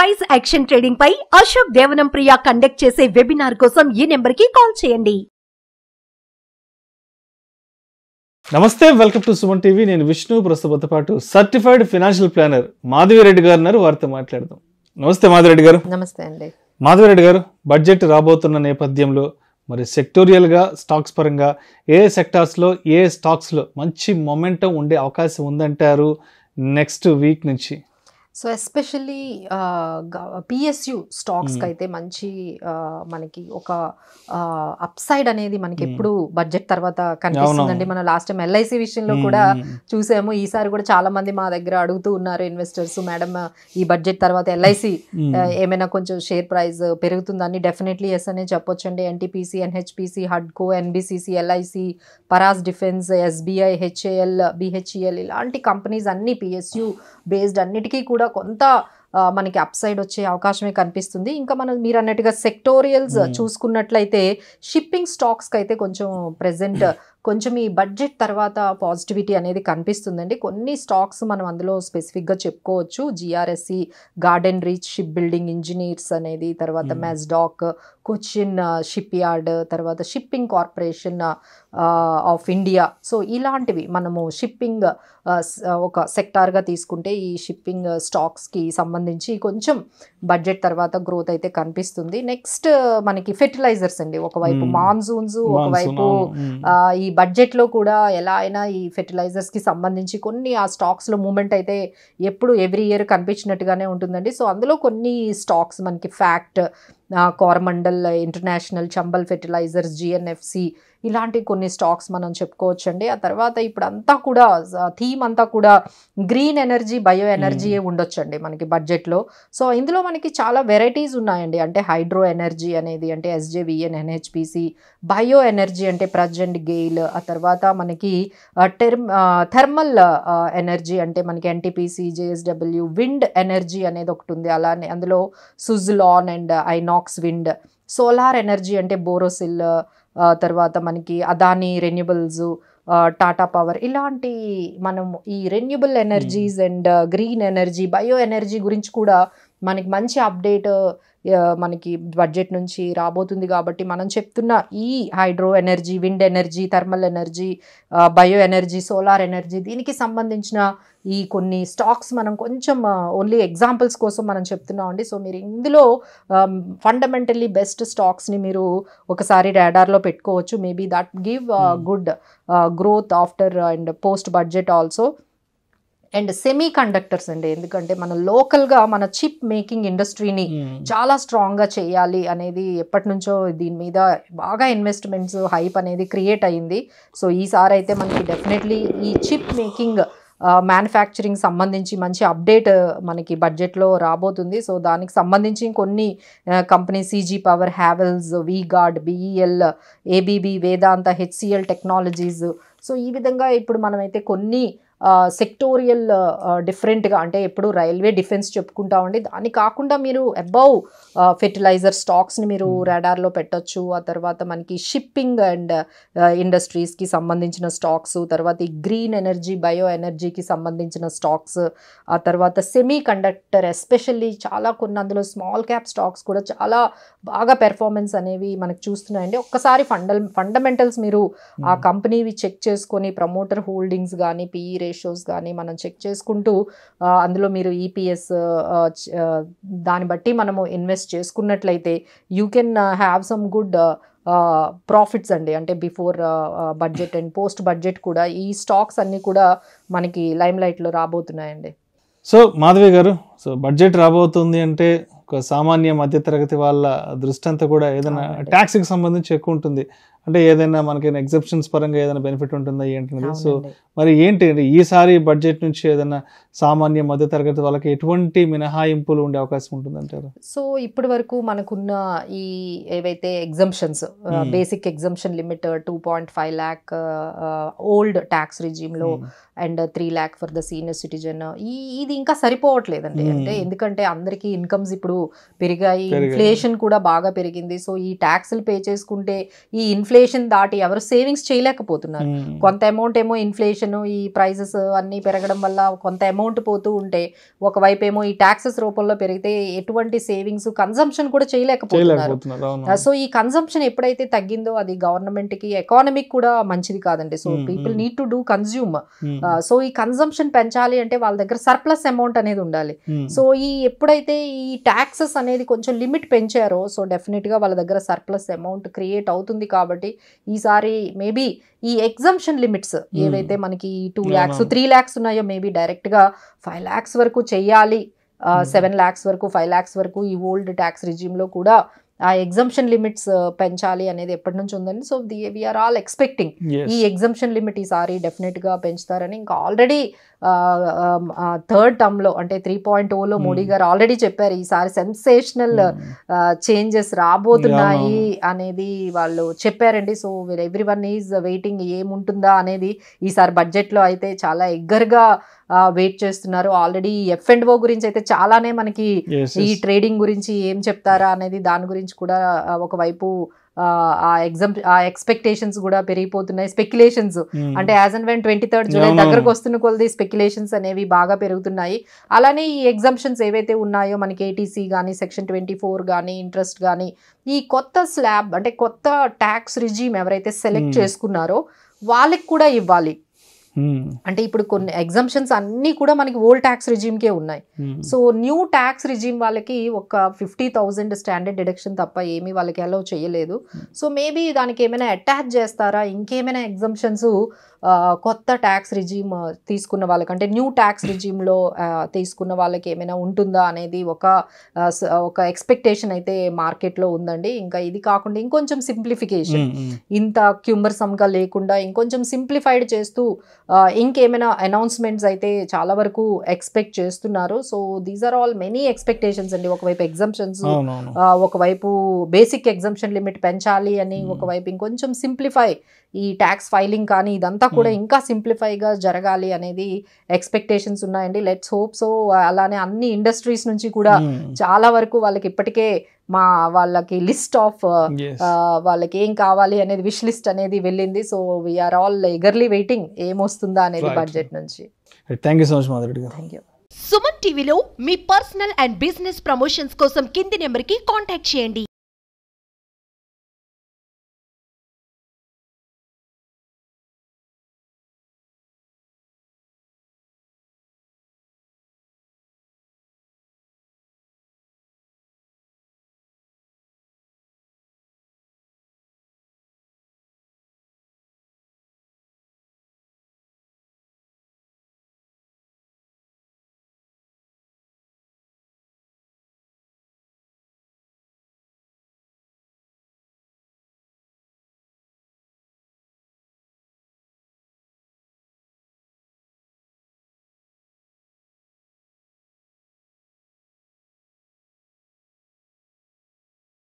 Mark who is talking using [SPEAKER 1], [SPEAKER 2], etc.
[SPEAKER 1] Price action trading పై Ashok Devanam Priya conduct చేసే webinar కోసం ఈ నెంబర్ కి కాల్ చేయండి నమస్తే వెల్కమ్ టు సుమన్ టీవీ నేను విష్ణు ప్రస్తుతంతో పాటు certified financial planner Madhavi Reddy గారు ఉన్నారు వారితో మాట్లాడదాం నమస్తే మాధవి రెడ్డి గారు నమస్తే అండి రెడ్డి గారు బడ్జెట్ రాబోతున్న నేపథ్యంలో మరి సెక్టోరియల్గా స్టాక్స్ పరంగా ఏ సెక్టార్స్లో ఏ స్టాక్స్లో మంచి మొమెంటం ఉండే అవకాశం ఉందంటారు నెక్స్ట్ వీక్ నుంచి సో ఎస్పెషల్లీ పిఎస్యు స్టాక్స్కి అయితే మంచి మనకి ఒక అప్సైడ్ అనేది మనకి ఎప్పుడు బడ్జెట్ తర్వాత కనిపిస్తుందండి మనం లాస్ట్ టైం ఎల్ఐసి విషయంలో కూడా చూసాము ఈసారి కూడా చాలా మంది మా దగ్గర అడుగుతూ ఉన్నారు ఇన్వెస్టర్స్ మేడం ఈ బడ్జెట్ తర్వాత ఎల్ఐసి ఏమైనా కొంచెం షేర్ ప్రైస్ పెరుగుతుందని డెఫినెట్లీ ఎస్ అనే చెప్పొచ్చండి ఎన్టీపీసీ ఎన్హెచ్పిసి హడ్కో NBCC LIC Paras defence SBI HAL BHEL ఇలాంటి కంపెనీస్ అన్ని పిఎస్యు బేస్డ్ అన్నిటికీ కూడా కూడా కొంత మనకి అప్ సైడ్ వచ్చే అవకాశమే కనిపిస్తుంది ఇంకా మనం మీరు అన్నట్టుగా సెక్టోరియల్స్ hmm. చూసుకున్నట్లయితే షిప్పింగ్ స్టాక్స్కి అయితే కొంచెం ప్రెసెంట్ కొంచెం ఈ బడ్జెట్ తర్వాత పాజిటివిటీ అనేది కనిపిస్తుందండి కొన్ని స్టాక్స్ మనం అందులో స్పెసిఫిక్గా చెప్పుకోవచ్చు GRSC garden reach ship building engineers అనేది తర్వాత hmm. మెస్డాక్ కొచ్చిన్ షిప్ యార్డ్ తర్వాత shipping corporation of India so ఇలాంటివి మనము షిప్పింగ్ ఒక సెక్టార్గా తీసుకుంటే ఈ షిప్పింగ్ స్టాక్స్కి సంబంధించి కొంచెం బడ్జెట్ తర్వాత గ్రోత్ అయితే కనిపిస్తుంది నెక్స్ట్ మనకి ఫెర్టిలైజర్స్ అండి ఒకవైపు hmm. మాన్సూన్స్ ఒకవైపు hmm. ఈ ఈ బడ్జెట్లో కూడా ఎలా అయినా ఈ ఫెర్టిలైజర్స్కి సంబంధించి కొన్ని ఆ స్టాక్స్లో మూమెంట్ అయితే ఎప్పుడు ఎవ్రీ ఇయర్ కనిపించినట్టుగానే ఉంటుందండి సో అందులో కొన్ని స్టాక్స్ మనకి FACT Coromandel international Chambal fertilisers GNFC ఇలాంటి కొన్ని స్టాక్స్ మనం చెప్పుకోవచ్చండి ఆ తర్వాత ఇప్పుడు అంతా కూడా థీమ్ అంతా కూడా గ్రీన్ ఎనర్జీ బయో ఎనర్జీయే ఉండొచ్చండి మనకి బడ్జెట్లో సో ఇందులో మనకి చాలా వెరైటీస్ ఉన్నాయండి అంటే హైడ్రో ఎనర్జీ అనేది అంటే ఎస్జేవిఎన్ ఎన్హెచ్పిసి బయో ఎనర్జీ అంటే ప్రజెంట్ గెయిల్ ఆ తర్వాత మనకి టెర్మ్ థర్మల్ ఎనర్జీ అంటే మనకి ఎన్టీపీసీ జేఎస్డబ్ల్యూ విండ్ ఎనర్జీ అనేది ఒకటి ఉంది అలానే అందులో సుజులాన్ అండ్ ఐనాక్ ఫాక్స్ విండ్ సోలార్ ఎనర్జీ అంటే బోరోసిల్ తర్వాత మనకి అదానీ రెన్యూబుల్స్ టాటా పవర్ ఇలాంటి మనం ఈ renewable hmm. Energies and green energy bio energy గురించి కూడా మనకి మంచి అప్డేట్ మనకి బడ్జెట్ నుంచి రాబోతుంది కాబట్టి మనం చెప్తున్న ఈ hydro energy wind energy thermal energy bio energy solar energy దీనికి సంబంధించిన ఈ కొన్ని స్టాక్స్ మనం కొంచెం ఓన్లీ ఎగ్జాంపుల్స్ కోసం మనం చెప్తున్నామండి సో మీరు ఇందులో ఫండమెంటల్లీ బెస్ట్ స్టాక్స్ని మీరు ఒకసారి డాడార్లో పెట్టుకోవచ్చు maybe that give good growth after and post budget also and semiconductors అండి ఎందుకంటే మన లోకల్గా మన చిప్ మేకింగ్ ఇండస్ట్రీని చాలా స్ట్రాంగ్గా చేయాలి అనేది ఎప్పటి నుంచో దీని మీద బాగా ఇన్వెస్ట్మెంట్స్ హైప్ అనేది క్రియేట్ అయ్యింది సో ఈసారి అయితే మనకి డెఫినెట్లీ ఈ చిప్ మేకింగ్ మ్యానుఫ్యాక్చరింగ్ సంబంధించి మంచి అప్డేట్ మనకి బడ్జెట్లో రాబోతుంది సో దానికి సంబంధించి కొన్ని company CG power Havells V Guard BEL ABB Vedanta HCL technologies so ఈ విధంగా ఇప్పుడు మనమైతే కొన్ని సెక్టోరియల్ డిఫరెంట్గా అంటే ఎప్పుడు రైల్వే డిఫెన్స్ ఉండి దాని కాకుండా మీరు అబౌవ్ ఫెర్టిలైజర్ స్టాక్స్ని మీరు రాడార్లో hmm. పెట్టచ్చు ఆ తర్వాత మనకి షిప్పింగ్ అండ్ ఇండస్ట్రీస్కి సంబంధించిన స్టాక్స్ తర్వాత ఈ గ్రీన్ ఎనర్జీ బయో ఎనర్జీకి సంబంధించిన స్టాక్స్ ఆ తర్వాత సెమీ కండక్టర్ ఎస్పెషల్లీ చాలా కొన్ని అందులో స్మాల్ క్యాప్ స్టాక్స్ కూడా చాలా బాగా పెర్ఫార్మెన్స్ అనేవి మనకు చూస్తున్నాయండి ఒక్కసారి ఫండల్ ఫండమెంటల్స్ మీరు ఆ కంపెనీవి hmm. చెక్ చేసుకొని ప్రమోటర్ హోల్డింగ్స్ కానీ పీఈ రేషియోస్ కానీ మనం చెక్ చేసుకుంటూ అందులో మీరు ఈపీఎస్ e దాన్ని బట్టి మనము ఇన్వెస్ట్ చేసుకున్నట్లయితే you can have some good profits అండి అంటే before budget and post budget కూడా ఈ స్టాక్స్ అన్నీ కూడా మనకి లైమ్ లైట్లో రాబోతున్నాయండి సో మాధవి గారు సో బడ్జెట్ రాబోతుంది అంటే ఒక సామాన్య మధ్యతరగతి వాళ్ళ దృష్టి అంతా కూడా ఏదైనా ట్యాక్స్కి సంబంధించి ఎక్కువ ఉంటుంది అంటే ఏదైనా మనకి ఎగ్జిబిషన్స్ పరంగా ఏదైనా బెనిఫిట్ ఉంటుందా ఏంటనేది సో మరి ఏంటి ఈసారి బడ్జెట్ నుంచి ఏదైనా సామాన్య మధ్య తరగతి వాళ్ళకి ఎటువంటి మినహాయింపులు ఉండే అవకాశం ఉంటుందంటారు సో ఇప్పటి వరకు మనకున్న ఈ ఏవైతే exemptions basic exemption limit two point five lakh old tax లో and three lakh for the senior citizen ఈ ఇది ఇంకా సరిపోవట్లేదండి hmm. అంటే ఎందుకంటే అందరికీ ఇన్కమ్స్ ఇప్పుడు పెరిగాయి ఇన్ఫ్లేషన్ కూడా బాగా పెరిగింది సో ఈ ట్యాక్స్లు పే చేసుకుంటే ఈ ఇన్ఫ్లేషన్ ఇన్ఫ్లేషన్ దాటి ఎవరు సేవింగ్స్ చేయలేకపోతున్నారు కొంత అమౌంట్ ఏమో ఇన్ఫ్లేషన్ ఈ ప్రైజెస్ అన్ని పెరగడం వల్ల కొంత అమౌంట్ పోతూ ఉంటే ఒకవైపు ఏమో ఈ ట్యాక్సెస్ రూపంలో పెరిగితే ఎటువంటి సేవింగ్స్ కన్సంప్షన్ కూడా చేయలేకపోతున్నారు సో uh, ఈ కన్సంప్షన్ ఎప్పుడైతే తగ్గిందో అది గవర్నమెంట్ కి ఎకానమిక్ కూడా మంచిది కాదండి so people need to do consume so ఈ కన్సంప్షన్ పెంచాలి అంటే వాళ్ళ దగ్గర సర్ప్లస్ అమౌంట్ అనేది ఉండాలి సో ఈ ఎప్పుడైతే ఈ ట్యాక్సెస్ అనేది కొంచెం లిమిట్ పెంచారో సో డెఫినెట్ గా వాళ్ళ దగ్గర సర్ప్లస్ అమౌంట్ క్రియేట్ అవుతుంది కాబట్టి కాబట్టి ఈసారి మేబీ ఈ ఎగ్జంప్షన్ లిమిట్స్ hmm. ఏవైతే మనకి టూ ల్యాక్స్ త్రీ ల్యాక్స్ ఉన్నాయో మేబీ డైరెక్ట్గా ఫైవ్ ల్యాక్స్ వరకు చేయాలి సెవెన్ ల్యాక్స్ hmm. వరకు ఫైవ్ ల్యాక్స్ వరకు ఈ ఓల్డ్ ట్యాక్స్ రిజ్యూమ్లో కూడా ఆ ఎగ్జంప్షన్ లిమిట్స్ uh, పెంచాలి అనేది ఎప్పటి నుంచి ఉందండి so the we are all expecting ఈ ఎగ్జంప్షన్ లిమిట్ ఈసారి డెఫినెట్గా పెంచుతారని ఇంకా ఆల్రెడీ థర్డ్ టర్మ్లో అంటే త్రీ పాయింట్ ఓలో మోడీ గారు ఆల్రెడీ చెప్పారు ఈసారి సెన్సేషనల్ చేంజెస్ రాబోతున్నాయి అనేది వాళ్ళు చెప్పారండి so everyone is waiting ఏముంటుందా అనేది ఈసారి బడ్జెట్లో అయితే చాలా ఎగ్గర్గా వెయిట్ చేస్తున్నారు ఆల్రెడీ ఎఫ్ అండ్ ఓ గురించి అయితే చాలానే మనకి ఈ ట్రేడింగ్ గురించి ఏం చెప్తారా అనేది దాని గురించి కూడా ఒకవైపు ఆ ఎగ్జామ్ ఆ ఎక్స్పెక్టేషన్స్ కూడా పెరిగిపోతున్నాయి స్పెక్యులేషన్స్ hmm. అంటే as and when twenty third July దగ్గరకు వస్తున్న కొలది స్పెక్యులేషన్స్ అనేవి బాగా పెరుగుతున్నాయి అలానే ఈ ఎగ్జామ్షన్స్ ఏవైతే ఉన్నాయో మనకి ఏటీసీ కానీ సెక్షన్ ట్వంటీ ఫోర్ కానీ ఇంట్రెస్ట్ కానీ ఈ కొత్త స్లాబ్ అంటే కొత్త ట్యాక్స్ రిజీమ్ ఎవరైతే సెలెక్ట్ hmm. చేసుకున్నారో వాళ్ళకి కూడా ఇవ్వాలి Hmm. అంటే ఇప్పుడు కొన్ని ఎగ్జంప్షన్స్ అన్ని కూడా మనకి ఓల్డ్ ట్యాక్స్ కే ఉన్నాయి సో న్యూ ట్యాక్స్ రిజీమ్ వాళ్ళకి ఒక ఫిఫ్టీ థౌజండ్ స్టాండర్డ్ డిడక్షన్ తప్ప ఏమీ వాళ్ళకి అలౌ చేయలేదు సో hmm. మేబీ దానికి ఏమైనా అటాచ్ చేస్తారా ఇంకేమైనా ఎగ్జంప్షన్స్ కొత్త ట్యాక్స్ రిజీమ్ తీసుకున్న వాళ్ళకంటే న్యూ ట్యాక్స్ రిజీమ్లో తీసుకున్న వాళ్ళకి ఏమైనా ఉంటుందా అనేది ఒక ఒక ఎక్స్పెక్టేషన్ అయితే మార్కెట్లో ఉందండి ఇంకా ఇది కాకుండా ఇంకొంచెం సింప్లిఫికేషన్ ఇంత క్యూమర్సమ్గా లేకుండా ఇంకొంచెం సింప్లిఫైడ్ చేస్తూ ఇంకేమైనా అనౌన్స్మెంట్స్ అయితే చాలా వరకు ఎక్స్పెక్ట్ చేస్తున్నారు so these are all many expectations అండి ఒకవైపు ఎగ్జంప్షన్స్ ఒకవైపు బేసిక్ ఎగ్జంప్షన్ లిమిట్ పెంచాలి అని ఒకవైపు ఇంకొంచెం సింప్లిఫై ఈ ట్యాక్స్ ఫైలింగ్ కానీ ఇదంతా కూడా hmm. ఇంకా సింప్లిఫైగా జరగాలి అనేది ఎక్స్పెక్టేషన్స్ ఉన్నాయండి లెట్స్ హోప్ సో అలానే అన్ని ఇండస్ట్రీస్ నుంచి కూడా hmm. చాలా వరకు వాళ్ళకి ఇప్పటికే మా వాళ్ళకి లిస్ట్ ఆఫ్ uh, వాళ్ళకి ఏం కావాలి అనేది విష్ లిస్ట్ అనేది వెళ్ళింది so we are all eagerly waiting ఏమొస్తుందా అనేది బడ్జెట్ నుంచి సుమన్ టీవీలో మీ పర్సనల్ అండ్ బిజినెస్ ప్రమోషన్స్ కోసం కింది నెంబర్కి కాంటాక్ట్ చేయండి